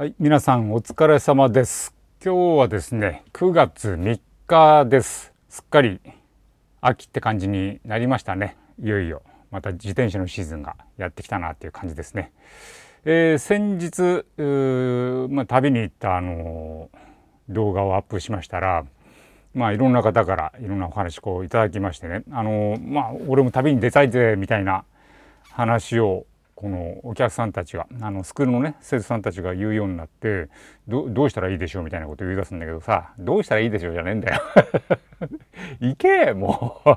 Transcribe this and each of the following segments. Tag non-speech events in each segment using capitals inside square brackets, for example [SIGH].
はい、皆さんお疲れ様です。今日はですね、9月3日です。すっかり秋って感じになりましたね。いよいよまた自転車のシーズンがやってきたなっていう感じですね。えー、先日、まあ、旅に行ったあの動画をアップしましたら、まあいろんな方からいろんなお話をいただきましてね、あのまあ俺も旅に出たいぜみたいな話をこのお客さんたちがあのスクールのね生徒さんたちが言うようになってどうしたらいいでしょうみたいなこと言い出すんだけどさどうしたらいいでしょうじゃねえんだよ [LAUGHS] 行けもう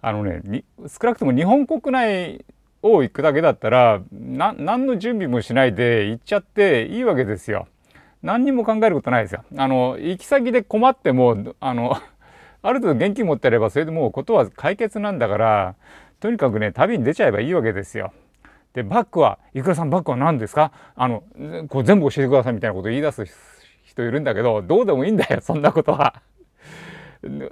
あのね少なくとも日本国内を行くだけだったら何の準備もしないで行っちゃっていいわけですよ。何にも考えることないですよ。あの行き先で困ってもあのある程度現金持ってればそれでもうことは解決なんだからとにかくね旅に出ちゃえばいいわけですよ。でバックは「いくらさんバックは何ですかあのこう全部教えてください」みたいなこと言い出す人いるんだけどどうでもいいんだよ [LAUGHS] そんなことは。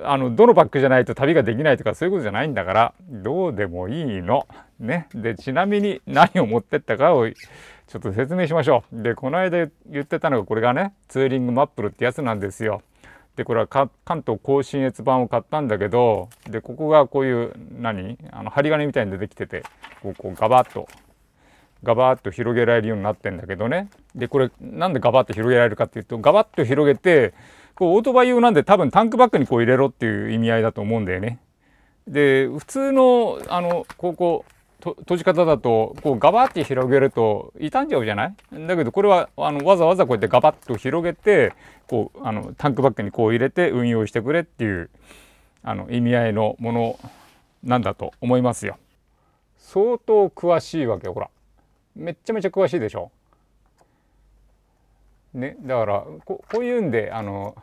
あのどのバックじゃないと旅ができないとかそういうことじゃないんだからどうでもいいの。ね、でちなみに何を持ってったかをちょっと説明しましょう。でこの間言ってたのがこれがねツーリングマップルってやつなんですよ。でこれは関東甲信越版を買ったんだけどでここがこういう何あの針金みたいに出てきててこうこうガバッとガバッと広げられるようになってんだけどねでこれなんでガバッと広げられるかっていうとガバッと広げてこうオートバイ用なんで多分タンクバッグにこう入れろっていう意味合いだと思うんだよね。で普通のあのこうこう閉じ方だとこうガバッて広げると傷んじゃうじゃないだけどこれはあのわざわざこうやってガバッと広げてこうあのタンクバッグにこう入れて運用してくれっていうあの意味合いのものなんだと思いますよ。相当詳しいわけほら。めっちゃめちゃ詳しいでしょ。ね、だからここういうんであの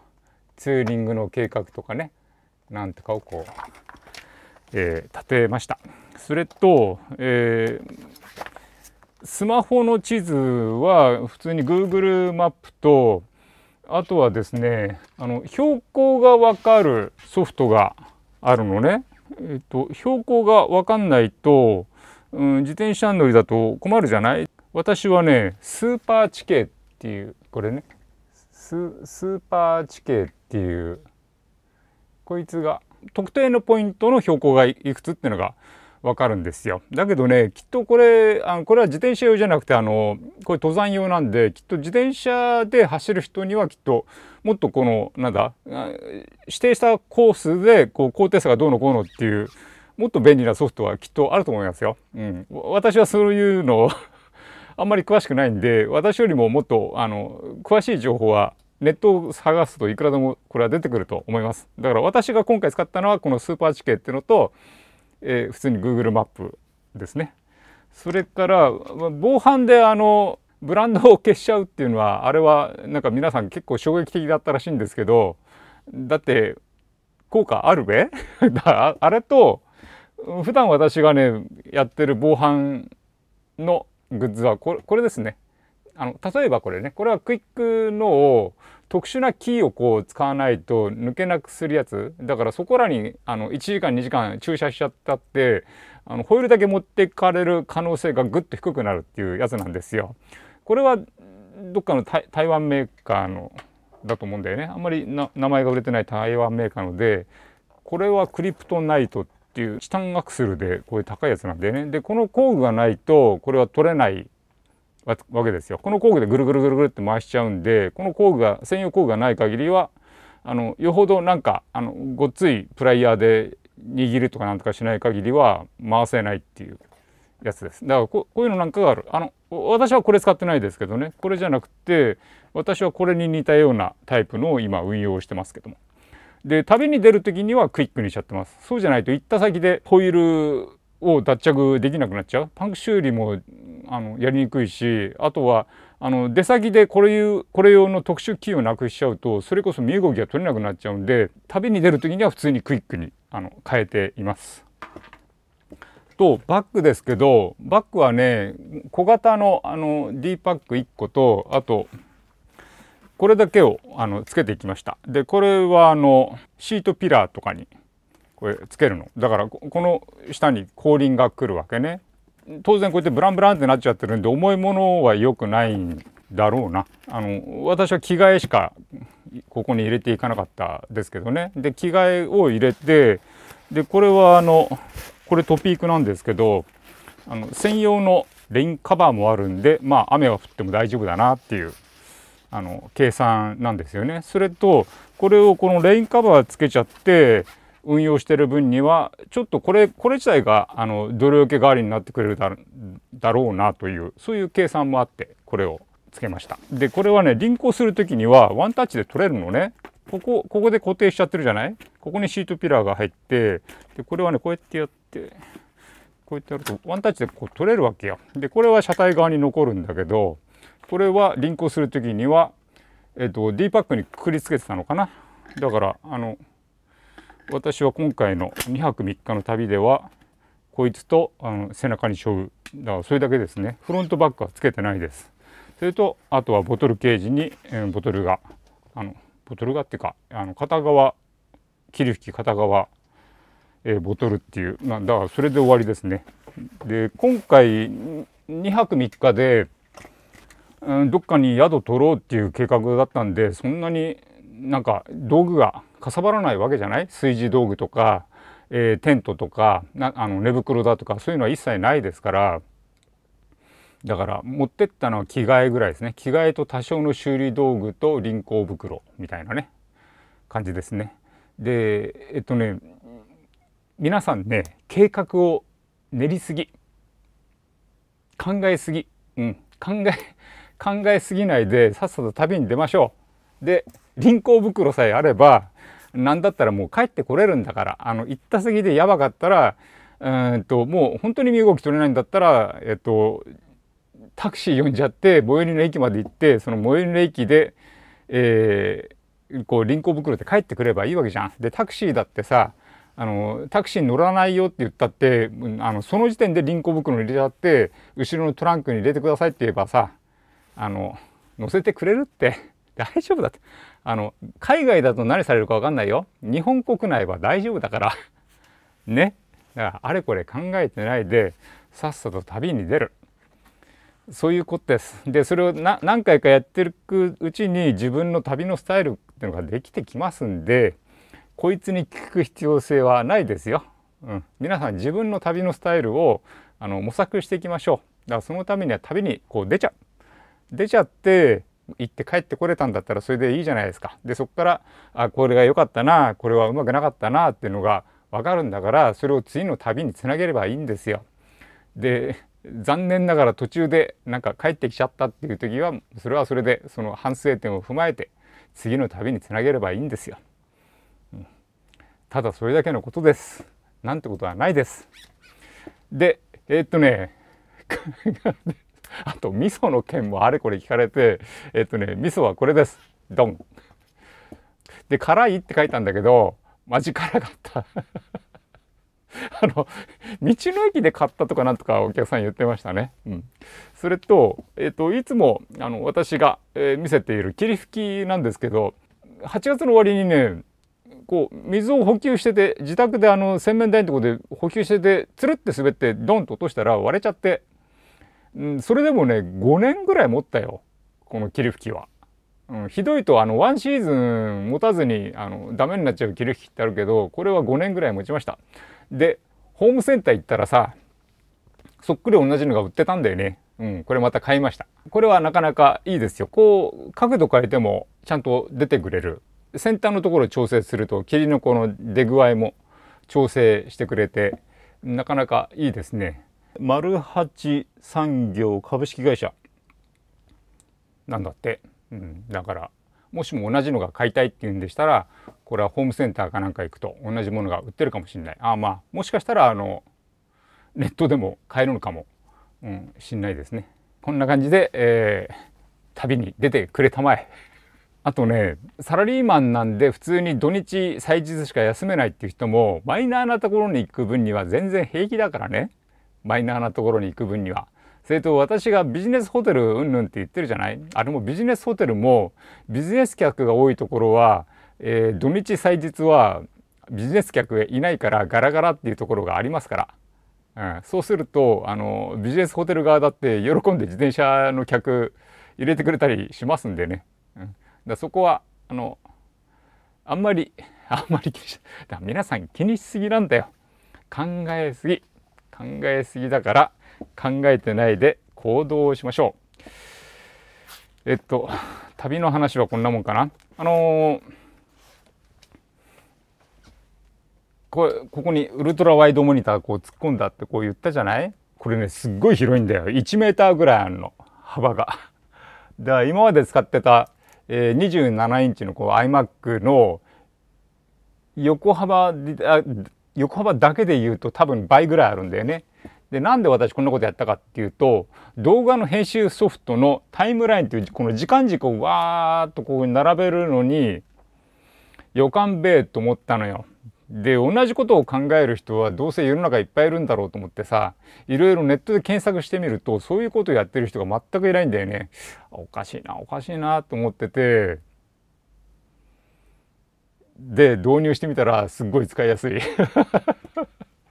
ツーリングの計画とかねなんとかをこう、えー、立てました。それと、えー、スマホの地図は普通に Google マップとあとはですねあの標高が分かるソフトがあるのね。えっと、標高が分かんないとうん、自転車乗りだと困るじゃない私はねスーパーチケっていうこれねスーパーチケっていうこいつが特定のポイントの標高がいくつっていうのがわかるんですよ。だけどねきっとこれあのこれは自転車用じゃなくてあのこれ登山用なんできっと自転車で走る人にはきっともっとこのなんだ指定したコースでこう高低差がどうのこうのっていうもっと便利なソフトはきっとあると思いますよ。うん、私はそういうの [LAUGHS] あんまり詳しくないんで私よりももっとあの詳しい情報はネットを探すといくらでもこれは出てくると思います。だから私が今回使ったのはこのスーパー地形っていうのと、えー、普通に Google マップですね。それから防犯であのブランドを消しちゃうっていうのはあれはなんか皆さん結構衝撃的だったらしいんですけどだって効果あるべ [LAUGHS] あれと普段私がねやってる防犯のグッズはこれこれですねあの例えばこれねこれはクイックのを特殊なキーをこう使わないと抜けなくするやつだからそこらにあの1時間2時間駐車しちゃったってあのホイールだけ持ってかれる可能性がぐっと低くなるっていうやつなんですよ。これはどっかの台湾メーカーのだと思うんだよねあんまり名前が売れてない台湾メーカーのでこれはクリプトナイトっっていうチタンアクセルでこういう高いやつなんでねでこの工具がないとこれは取れないわけですよこの工具でぐるぐるぐるぐるって回しちゃうんでこの工具が専用工具がない限りはあのよほどなんかあのごっついプライヤーで握るとかなんとかしない限りは回せないっていうやつですだからこういうのなんかがあるあの私はこれ使ってないですけどねこれじゃなくて私はこれに似たようなタイプのを今運用してますけども。で旅に出る時にはクイックにしちゃってますそうじゃないと行った先でホイールを脱着できなくなっちゃうパンク修理もあのやりにくいしあとはあの出先でこれいうこれ用の特殊キーをなくしちゃうとそれこそ身動きが取れなくなっちゃうんで旅に出る時には普通にクイックにあの変えています。とバッグですけどバッグはね小型のあの D パック1個とあとこれだけをあのつけていきましたでこれはあのシートピラーとかにこれつけるのだからこの下に後輪が来るわけね当然こうやってブランブランってなっちゃってるんで重いものは良くないんだろうなあの私は着替えしかここに入れていかなかったですけどねで着替えを入れてでこれはあのこれトピークなんですけどあの専用のレインカバーもあるんでまあ雨は降っても大丈夫だなっていうあの計算なんですよね。それとこれをこのレインカバーつけちゃって運用してる分にはちょっとこれこれ自体があの泥よけ代わりになってくれるだろうなというそういう計算もあってこれをつけました。でこれはね輪行する時にはワンタッチで取れるのね。ここここで固定しちゃってるじゃないここにシートピラーが入ってでこれはねこうやってやってこうやってやるとワンタッチでこう取れるわけよ。でこれは車体側に残るんだけどこれはリンクをする時には、えっと、D パックにくくりつけてたのかなだからあの私は今回の2泊3日の旅ではこいつとあの背中にし負だからそれだけですねフロントバックはつけてないですそれとあとはボトルケージに、えー、ボトルがあのボトルがっていうかあの片側切り引き片側、えー、ボトルっていう、まあ、だからそれで終わりですねで今回2泊3日でうん、どっかに宿取ろうっていう計画だったんでそんなになんか道具がかさばらないわけじゃない炊事道具とか、えー、テントとかなあの寝袋だとかそういうのは一切ないですからだから持ってったのは着替えぐらいですね着替えと多少の修理道具と輪行袋みたいなね感じですね。でえっとね皆さんね計画を練りすぎ考えすぎ、うん、考え考えすぎないでさっさと旅に出ましょう。で輪行袋さえあれば何だったらもう帰ってこれるんだからあの行ったぎでやばかったら、うんともう本当に身動き取れないんだったら、えっとタクシー呼んじゃって最寄りの駅まで行ってその最寄りの駅で、えー、こう輪行袋で帰ってくればいいわけじゃん。でタクシーだってさあのタクシーに乗らないよって言ったってあのその時点で輪行袋に入れちゃって後ろのトランクに入れてくださいって言えばさあの乗せてくれるって [LAUGHS] 大丈夫だってあの海外だと何されるか分かんないよ日本国内は大丈夫だから [LAUGHS] ねだからあれこれ考えてないでさっさと旅に出るそういうことですでそれを何回かやってるうちに自分の旅のスタイルっていうのができてきますんでこいつに聞く必要性はないですよ。うん、皆さん自分の旅のスタイルをあの模索していきましょう。だからそのためには旅にこう出ちゃう。出ちゃって行って帰ってこれたんだったらそれでいいじゃないですか。でそこからあこれが良かったなこれはうまくなかったなっていうのが分かるんだからそれを次の旅につなげればいいんですよ。で残念ながら途中でなんか帰ってきちゃったっていう時はそれはそれでその反省点を踏まえて次の旅につなげればいいんですよ。うん、ただそれだけのことです。なんてことはないです。でえー、っとね [LAUGHS] あと味噌の件もあれこれ聞かれてえっとね味噌はこれですドンで辛いって書いたんだけどマジ辛かった [LAUGHS] あの道の駅で買ったとかなんとかお客さん言ってましたね。うん、それと,、えっと、いつもあの私が、えー、見せている霧吹きなんですけど8月の終わりにねこう水を補給してて自宅であの洗面台のとこで補給しててつるって滑ってドンと落としたら割れちゃってうん、それでもね5年ぐらい持ったよこの霧吹きは。うん、ひどいとあの1シーズン持たずにあのダメになっちゃう霧吹きってあるけどこれは5年ぐらい持ちました。でホームセンター行ったらさそっくり同じのが売ってたんだよね。うん、これまた買いました。これはなかなかいいですよ。こう角度変えてもちゃんと出てくれる。先端のところ調整すると霧のこの出具合も調整してくれてなかなかいいですね。丸八産業株式会社なんだって、うん、だからもしも同じのが買いたいっていうんでしたらこれはホームセンターかなんか行くと同じものが売ってるかもしれないああまあもしかしたらあのネットでも買えるのかも、うん、しんないですねこんな感じで、えー、旅に出てくれたまえあとねサラリーマンなんで普通に土日祭日しか休めないっていう人もマイナーなところに行く分には全然平気だからねマイナーなところに行く分には。それと私がビジネスホテルうんぬんって言ってるじゃないあれもビジネスホテルもビジネス客が多いところは、えー、土日祭日はビジネス客がいないからガラガラっていうところがありますから、うん、そうするとあのビジネスホテル側だって喜んで自転車の客入れてくれたりしますんでね、うん、だそこはあのあんまりあんまり気にし皆さん気にしすぎなんだよ考えすぎ。考えすぎだから考えてないで行動をしましょうえっと旅の話はこんなもんかなあのー、こここにウルトラワイドモニターこう突っ込んだってこう言ったじゃないこれねすっごい広いんだよ1メーターぐらいあるの幅が。だ今まで使ってた、えー、27インチのこう iMac の横幅であ横幅だけで言うと多分倍ぐらいあるんだよね。でなんで私こんなことやったかっていうと動画の編集ソフトのタイムラインというこの時間軸をわーっとこう並べるのに予感べえと思ったのよ。で同じことを考える人はどうせ世の中いっぱいいるんだろうと思ってさいろいろネットで検索してみるとそういうことをやってる人が全くいないんだよね。おかしいなおかしいなと思ってて。で導入してみたらすっごい使いやすい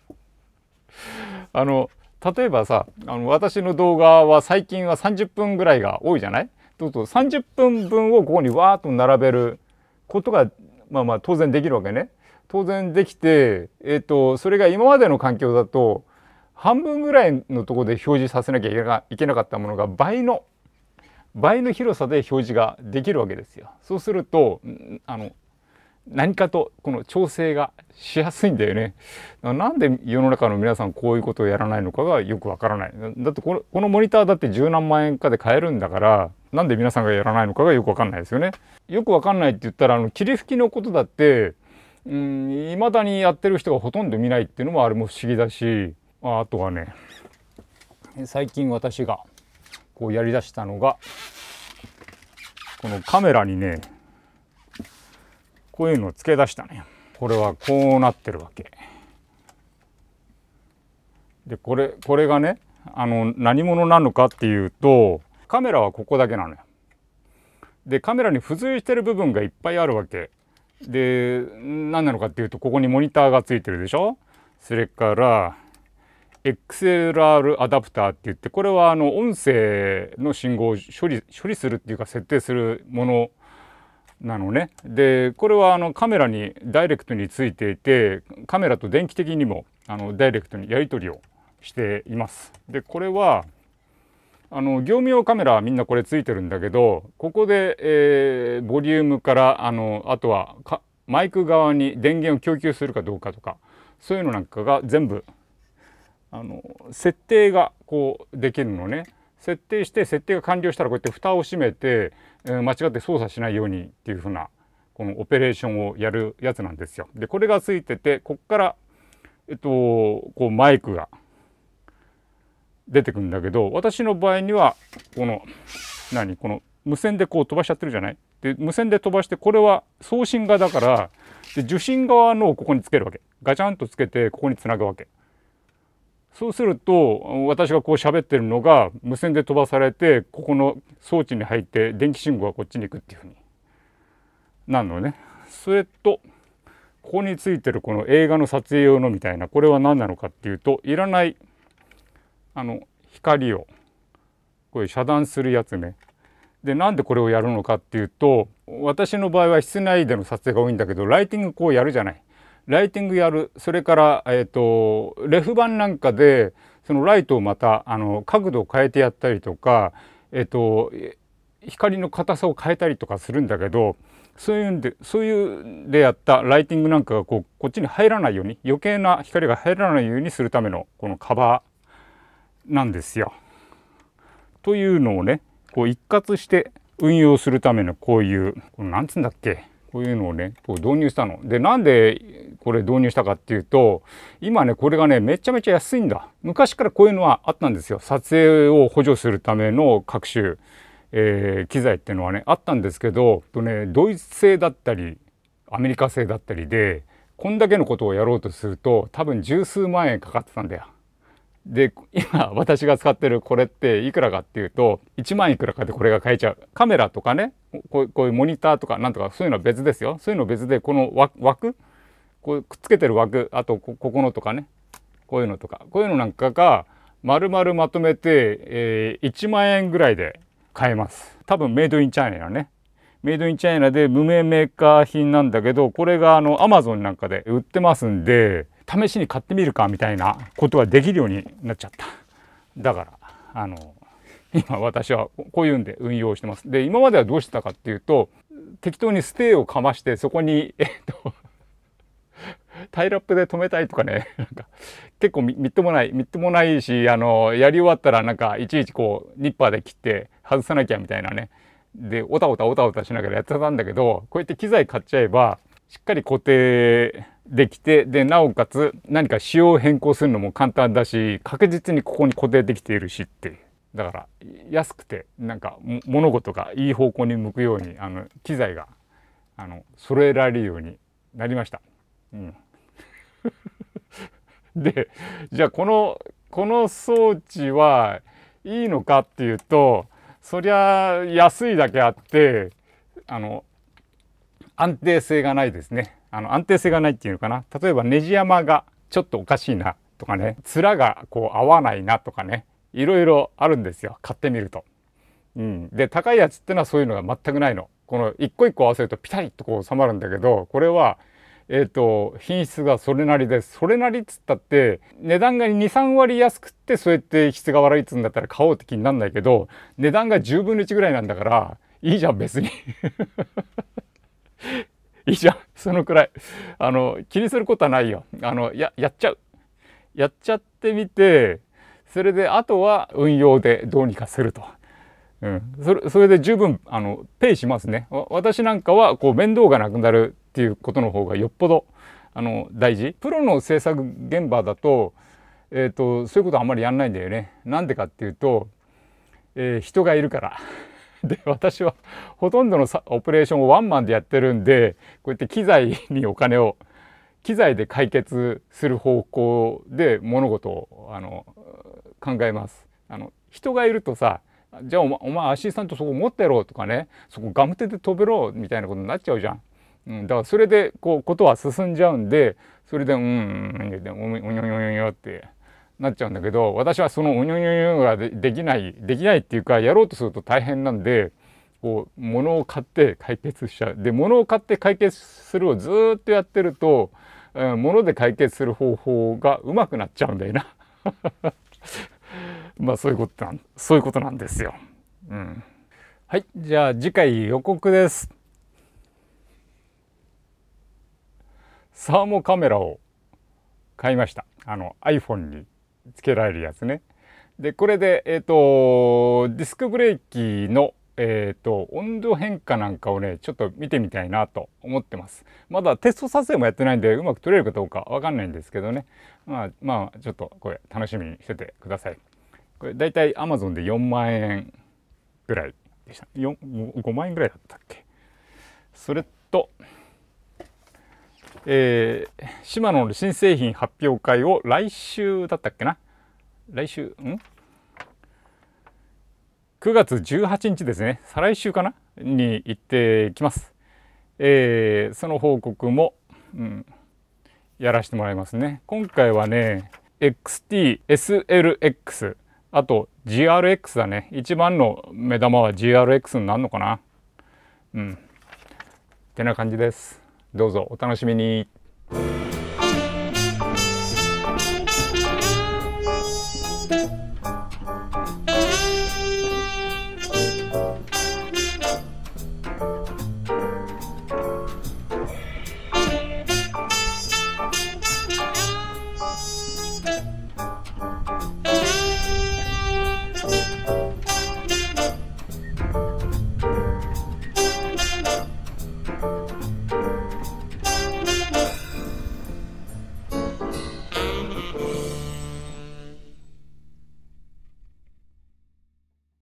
[LAUGHS] あの例えばさあの私の動画は最近は30分ぐらいが多いじゃないとうと30分分をここにわーっと並べることがまあまあ当然できるわけね。当然できて、えーと、それが今までの環境だと半分ぐらいのとこで表示させなきゃいけなかったものが倍の倍の広さで表示ができるわけですよ。そうするとあの何かとこの調整がしやすいんだよね。なんで世の中の皆さんこういうことをやらないのかがよくわからない。だってこのこのモニターだって十何万円かで買えるんだからなんで皆さんがやらないのかがよくわかんないですよね。よくわかんないって言ったらあの霧吹きのことだっていまだにやってる人がほとんど見ないっていうのもあれも不思議だしあとはね最近私がこうやりだしたのがこのカメラにねこういうのを付け出したねこれはこうなってるわけでこれこれがねあの何者なのかっていうとカメラはここだけなのよでカメラに付随してる部分がいっぱいあるわけで何なのかっていうとここにモニターがついてるでしょそれから XLR アダプターって言ってこれはあの音声の信号を処理処理するっていうか設定するものなのね。でこれはあのカメラにダイレクトについていてカメラと電気的にもあのダイレクトにやり取りをしています。でこれはあの業務用カメラはみんなこれついてるんだけどここで、えー、ボリュームからあのあとはマイク側に電源を供給するかどうかとかそういうのなんかが全部あの設定がこうできるのね。設定して設定が完了したらこうやって蓋を閉めてえ間違って操作しないようにっていう風なこのオペレーションをやるやつなんですよ。でこれがついててこっからえっとこうマイクが出てくるんだけど私の場合にはこの何この無線でこう飛ばしちゃってるじゃないで無線で飛ばしてこれは送信側だからで受信側のをここにつけるわけガチャンとつけてここにつなぐわけそうすると私がこう喋ってるのが無線で飛ばされてここの装置に入って電気信号がこっちに行くっていうふうになるのね。それとここについてるこの映画の撮影用のみたいなこれは何なのかっていうといらないあの光をこういう遮断するやつね。でなんでこれをやるのかっていうと私の場合は室内での撮影が多いんだけどライティングこうやるじゃない。ライティングやるそれから、えーと、レフ板なんかでそのライトをまたあの角度を変えてやったりとか、えーと、光の硬さを変えたりとかするんだけどそういうんでそういうんでやったライティングなんかがこうこっちに入らないように余計な光が入らないようにするためのこのカバーなんですよ。というのをねこう一括して運用するためのこういう何つうんだっけこういうのをねこう導入したの。でなんでこれ導入したかっていうと今ねこれがねめちゃめちゃ安いんだ。昔からこういうのはあったんですよ。撮影を補助するための各種、えー、機材っていうのはねあったんですけどと、ね、ドイツ製だったりアメリカ製だったりでこんだけのことをやろうとすると多分十数万円かかってたんだよ。で今私が使ってるこれっていくらかっていうと1万いくらかでこれが買えちゃうカメラとかねこうこういうモニターとかなんとかそういうのは別ですよそういうの別でこの枠こうくっつけてる枠あとここのとかねこういうのとかこういうのなんかが丸々まとめて、えー、1万円ぐらいで買えます多分メイドインチャイナねメイドインチャイナで無名メーカー品なんだけどこれがあのアマゾンなんかで売ってますんで試しに買ってみるかみたいなことはできるようになっちゃった。だから、あの、今私はこういうんで運用してます。で、今まではどうしてたかっていうと、適当にステーをかまして、そこに、えっと、タイラップで止めたいとかね、なんか、結構みっともない、みっともないし、あの、やり終わったらなんか、いちいちこう、ニッパーで切って外さなきゃみたいなね。で、おたおたおたおたしながらやってたんだけど、こうやって機材買っちゃえば、しっかり固定できてでなおかつ何か仕様を変更するのも簡単だし確実にここに固定できているしってだから安くてなんか物事がいい方向に向くようにあの機材があの揃えられるようになりました。うん、[LAUGHS] でじゃあこのこの装置はいいのかっていうとそりゃ安いだけあってあの安定性がないですねあの安定性がないっていうのかな例えばネジ山がちょっとおかしいなとかね面がこう合わないなとかねいろいろあるんですよ買ってみると。うん、で高いやつってのはそういうのが全くないの。この一個一個合わせるとピタリとこう収まるんだけどこれはえーと、品質がそれなりですそれなりっつったって値段が23割安くってそうやって質が悪いっつんだったら買おうって気になんないけど値段が10分の1ぐらいなんだからいいじゃん別に [LAUGHS] いいじゃん。そのくらい。あの、気にすることはないよ。あの、や、やっちゃう。やっちゃってみて、それで、あとは運用でどうにかすると。うん。それ、それで十分、あの、ペイしますね。私なんかは、こう、面倒がなくなるっていうことの方がよっぽど、あの、大事。プロの制作現場だと、えっ、ー、と、そういうことあんまりやんないんだよね。なんでかっていうと、えー、人がいるから。[LAUGHS] で私はほとんどのオペレーションをワンマンでやってるんでこうやって機材にお金を機材で解決する方向で物事をあの考えます。あの人がいるとさじゃあお前お前アシスタントそこ持ってろとかねそこガム手で飛べろみたいなことになっちゃうじゃん。うん、だからそれでこうことは進んじゃうんでそれでうんうんうんうんうんうんうんってなっちゃうんだけど私はそのうにょにょにょができないできないっていうかやろうとすると大変なんでこう物を買って解決しちゃう。で物を買って解決するをずっとやってると、えー、物で解決する方法がうまくなっちゃうんだよな。[LAUGHS] まあそういうことなんそういうことなんですよ。うん、はいじゃあ次回予告です。サーモカメラを買いました。あの iPhone につけられるやつね。でこれで、えーと、ディスクブレーキの、えーと、と温度変化なんかをねちょっと見てみたいなと思ってます。まだテスト撮影もやってないんでうまく撮れるかどうかわかんないんですけどねまあまあちょっとこれ楽しみにしててください。これだいたい Amazon で4万円ぐらいでした。5万円ぐらいだったっけそれえー、シマノの新製品発表会を来週だったっけな来週ん ?9 月18日ですね再来週かなに行ってきます、えー、その報告も、うん、やらせてもらいますね今回はね XTSLX あと GRX だね一番の目玉は GRX になるのかなうんってな感じですどうぞお楽しみに